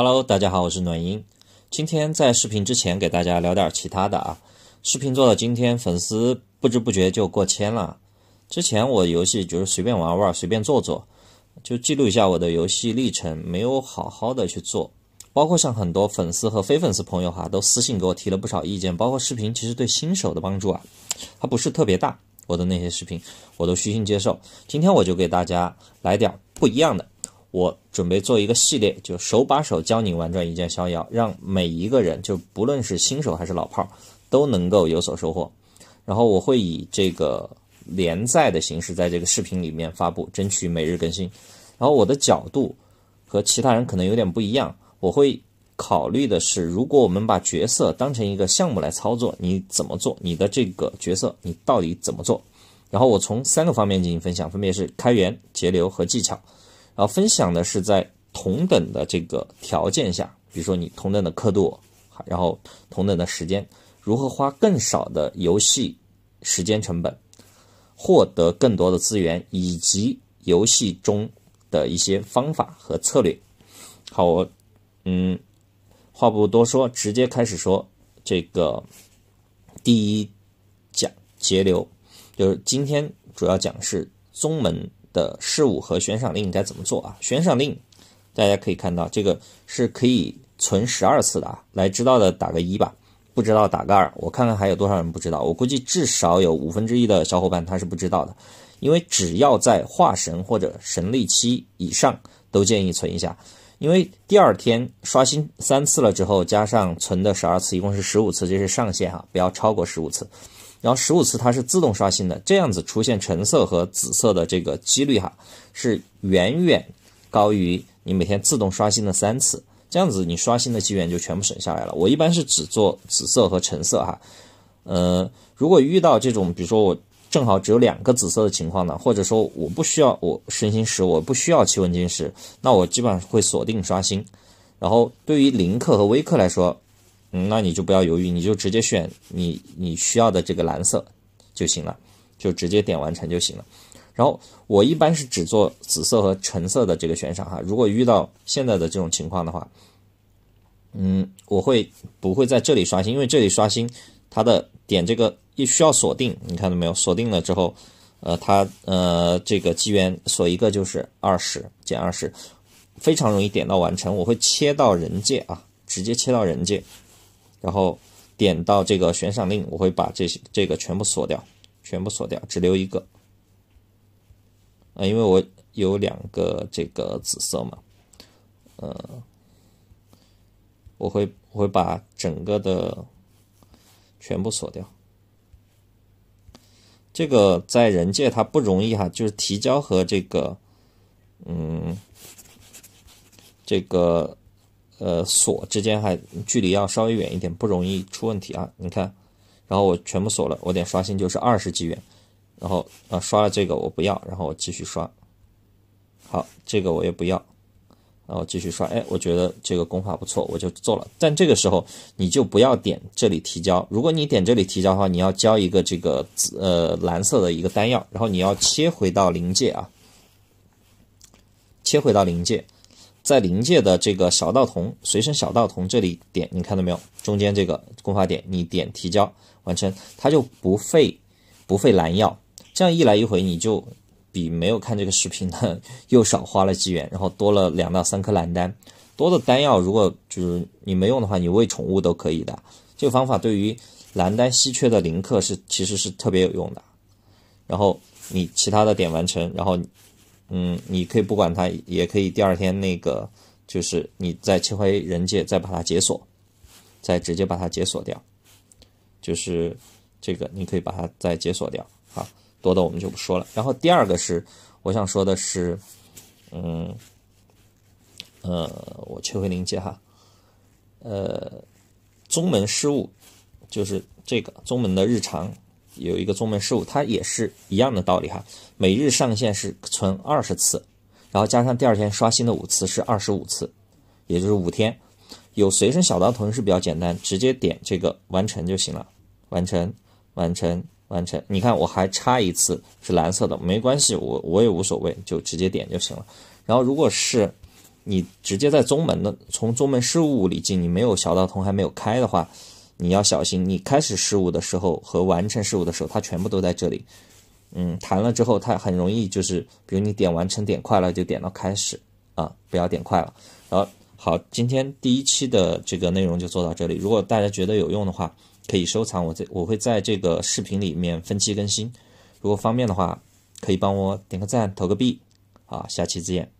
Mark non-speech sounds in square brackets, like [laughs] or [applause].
Hello，大家好，我是暖音。今天在视频之前给大家聊点其他的啊。视频做到今天，粉丝不知不觉就过千了。之前我游戏就是随便玩玩，随便做做，就记录一下我的游戏历程，没有好好的去做。包括像很多粉丝和非粉丝朋友哈，都私信给我提了不少意见。包括视频其实对新手的帮助啊，它不是特别大。我的那些视频，我都虚心接受。今天我就给大家来点不一样的。我准备做一个系列，就手把手教你玩转《一剑逍遥》，让每一个人，就不论是新手还是老炮儿，都能够有所收获。然后我会以这个连载的形式，在这个视频里面发布，争取每日更新。然后我的角度和其他人可能有点不一样，我会考虑的是，如果我们把角色当成一个项目来操作，你怎么做？你的这个角色你到底怎么做？然后我从三个方面进行分享，分别是开源、节流和技巧。然后分享的是在同等的这个条件下，比如说你同等的刻度，然后同等的时间，如何花更少的游戏时间成本，获得更多的资源，以及游戏中的一些方法和策略。好，我嗯，话不多说，直接开始说这个第一讲节流，就是今天主要讲是宗门。的事物和悬赏令该怎么做啊？悬赏令，大家可以看到这个是可以存十二次的啊。来知道的打个一吧，不知道打个二。我看看还有多少人不知道。我估计至少有五分之一的小伙伴他是不知道的，因为只要在化神或者神力期以上，都建议存一下。因为第二天刷新三次了之后，加上存的十二次，一共是十五次，这是上限哈，不要超过十五次。然后十五次它是自动刷新的，这样子出现橙色和紫色的这个几率哈，是远远高于你每天自动刷新的三次。这样子你刷新的机缘就全部省下来了。我一般是只做紫色和橙色哈，呃，如果遇到这种比如说我正好只有两个紫色的情况呢，或者说我不需要我神心石，我不需要气纹金石，那我基本上会锁定刷新。然后对于零氪和微氪来说。嗯，那你就不要犹豫，你就直接选你你需要的这个蓝色就行了，就直接点完成就行了。然后我一般是只做紫色和橙色的这个悬赏哈。如果遇到现在的这种情况的话，嗯，我会不会在这里刷新？因为这里刷新它的点这个一需要锁定，你看到没有？锁定了之后，呃，它呃这个机缘锁一个就是二十减二十，非常容易点到完成。我会切到人界啊，直接切到人界。然后点到这个悬赏令，我会把这些这个全部锁掉，全部锁掉，只留一个啊，因为我有两个这个紫色嘛，呃，我会我会把整个的全部锁掉。这个在人界它不容易哈，就是提交和这个，嗯，这个。呃，锁之间还距离要稍微远一点，不容易出问题啊。你看，然后我全部锁了，我点刷新就是二十几元。然后啊，刷了这个我不要，然后我继续刷。好，这个我也不要，然后继续刷。哎，我觉得这个功法不错，我就做了。但这个时候你就不要点这里提交。如果你点这里提交的话，你要交一个这个呃蓝色的一个丹药，然后你要切回到灵界啊，切回到灵界。在灵界的这个小道童，随身小道童这里点，你看到没有？中间这个功法点，你点提交完成，它就不费不费蓝药。这样一来一回，你就比没有看这个视频的 [laughs] 又少花了几元，然后多了两到三颗蓝丹。多的丹药，如果就是你没用的话，你喂宠物都可以的。这个方法对于蓝丹稀缺的灵客是其实是特别有用的。然后你其他的点完成，然后。嗯，你可以不管它，也可以第二天那个，就是你再切回人界，再把它解锁，再直接把它解锁掉，就是这个，你可以把它再解锁掉啊。多的我们就不说了。然后第二个是我想说的是，嗯，呃，我切回灵界哈，呃，宗门失误，就是这个宗门的日常。有一个宗门事务，它也是一样的道理哈。每日上线是存二十次，然后加上第二天刷新的五次是二十五次，也就是五天。有随身小刀同时比较简单，直接点这个完成就行了。完成，完成，完成。你看我还差一次是蓝色的，没关系，我我也无所谓，就直接点就行了。然后如果是你直接在宗门的从宗门事务里进，你没有小刀同还没有开的话。你要小心，你开始事物的时候和完成事物的时候，它全部都在这里。嗯，弹了之后，它很容易就是，比如你点完成点快了，就点到开始啊，不要点快了。然后好，今天第一期的这个内容就做到这里。如果大家觉得有用的话，可以收藏我这，我会在这个视频里面分期更新。如果方便的话，可以帮我点个赞，投个币，啊，下期再见。